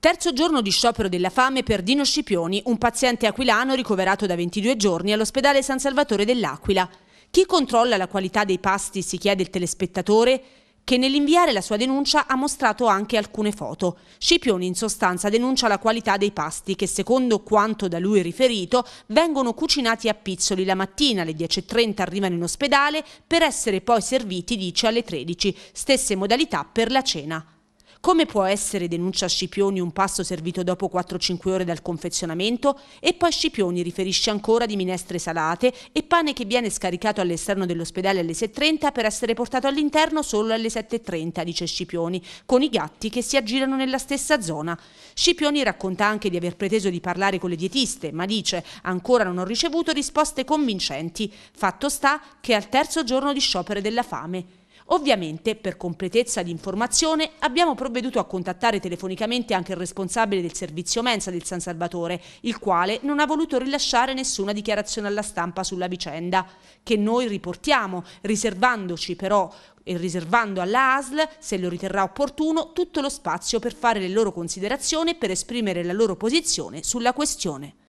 Terzo giorno di sciopero della fame per Dino Scipioni, un paziente aquilano ricoverato da 22 giorni all'ospedale San Salvatore dell'Aquila. Chi controlla la qualità dei pasti, si chiede il telespettatore, che nell'inviare la sua denuncia ha mostrato anche alcune foto. Scipioni in sostanza denuncia la qualità dei pasti che secondo quanto da lui riferito vengono cucinati a pizzoli la mattina alle 10.30 arrivano in ospedale per essere poi serviti dice alle 13, stesse modalità per la cena. Come può essere, denuncia Scipioni, un pasto servito dopo 4-5 ore dal confezionamento? E poi Scipioni riferisce ancora di minestre salate e pane che viene scaricato all'esterno dell'ospedale alle 6.30 per essere portato all'interno solo alle 7.30, dice Scipioni, con i gatti che si aggirano nella stessa zona. Scipioni racconta anche di aver preteso di parlare con le dietiste, ma dice ancora non ho ricevuto risposte convincenti. Fatto sta che è al terzo giorno di sciopero della fame. Ovviamente, per completezza di informazione, abbiamo provveduto a contattare telefonicamente anche il responsabile del servizio mensa del San Salvatore, il quale non ha voluto rilasciare nessuna dichiarazione alla stampa sulla vicenda, che noi riportiamo, riservandoci però e riservando alla ASL, se lo riterrà opportuno, tutto lo spazio per fare le loro considerazioni e per esprimere la loro posizione sulla questione.